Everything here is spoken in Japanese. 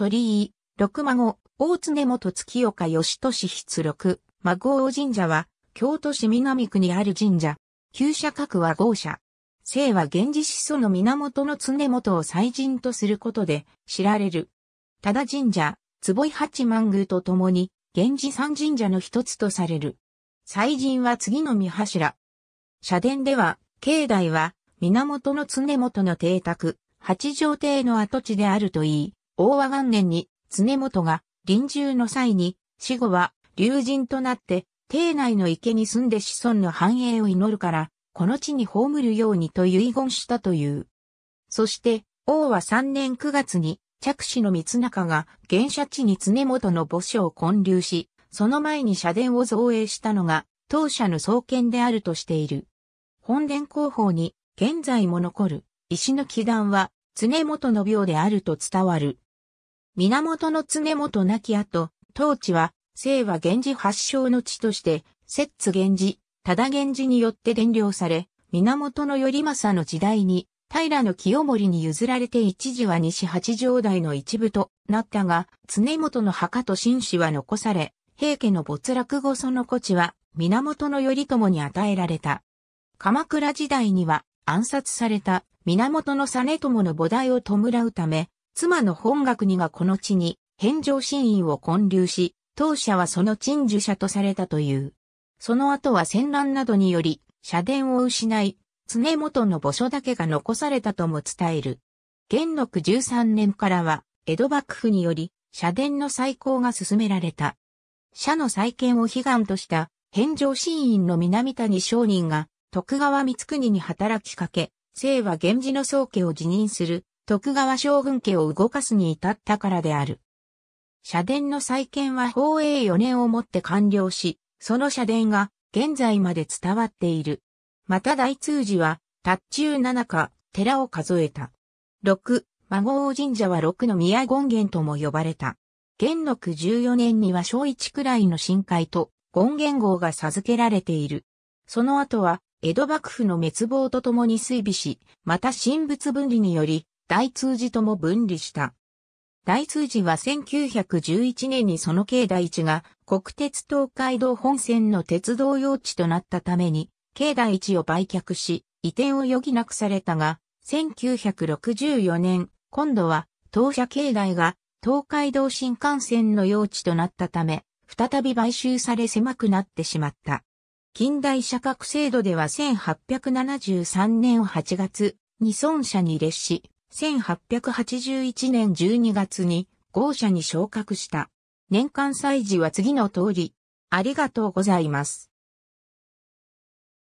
鳥居、六孫、大常元月岡義俊筆六、孫王神社は、京都市南区にある神社。旧社格は豪社。姓は源氏始祖の源の常元を祭神とすることで知られる。ただ神社、坪井八幡宮と共に、源氏三神社の一つとされる。祭神は次の御柱。社殿では、境内は、源の常元の邸宅、八条邸の跡地であるといい、大和元年に、常元が臨終の際に、死後は竜神となって、邸内の池に住んで子孫の繁栄を祈るから、この地に葬るようにと遺言したという。そして、王は3年9月に、着手の三中が、原社地に常元の墓所を建立し、その前に社殿を造営したのが、当社の創建であるとしている。本殿広報に、現在も残る、石の基願は、常元の病であると伝わる。源の常元亡き後、当地は、清和源氏発祥の地として、摂津源氏、忠源氏によって伝領され、源頼政の時代に、平清盛に譲られて一時は西八条台の一部となったが、常元の墓と紳士は残され、平家の没落後その古地は、源頼朝に与えられた。鎌倉時代には暗殺された源実朝の菩提を弔うため、妻の本学にがこの地に、返上神院を建立し、当社はその鎮守者とされたという。その後は戦乱などにより、社殿を失い、常元の墓所だけが残されたとも伝える。元禄13年からは、江戸幕府により、社殿の再興が進められた。社の再建を悲願とした、返上神院の南谷商人が、徳川光国に働きかけ、清は源氏の宗家を辞任する徳川将軍家を動かすに至ったからである。社殿の再建は法永4年をもって完了し、その社殿が現在まで伝わっている。また大通寺は、達中七か、寺を数えた。六、孫王神社は六の宮権現とも呼ばれた。元禄14年には小一くらいの深海と権現号が授けられている。その後は、江戸幕府の滅亡とともに衰微し、また神仏分離により、大通寺とも分離した。大通寺は1911年にその境内一が国鉄東海道本線の鉄道用地となったために、境内一を売却し、移転を余儀なくされたが、1964年、今度は当社境内が東海道新幹線の用地となったため、再び買収され狭くなってしまった。近代社格制度では1873年8月に孫社に列し、1881年12月に豪社に昇格した。年間祭事は次の通り。ありがとうございます。